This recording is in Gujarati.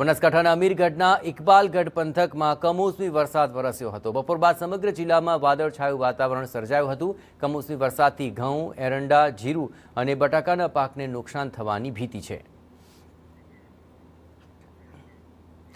બનાસકાંઠાના અમીરગઢના ઇકબાલગઢ પંથકમાં કમોસમી વરસાદ વરસ્યો હતો બપોર બાદ સમગ્ર જિલ્લામાં વાદળછાયું વાતાવરણ સર્જાયું હતું કમોસમી વરસાદથી ઘઉં એરંડા જીરું અને બટાકાના પાકને નુકસાન થવાની ભીતિ છે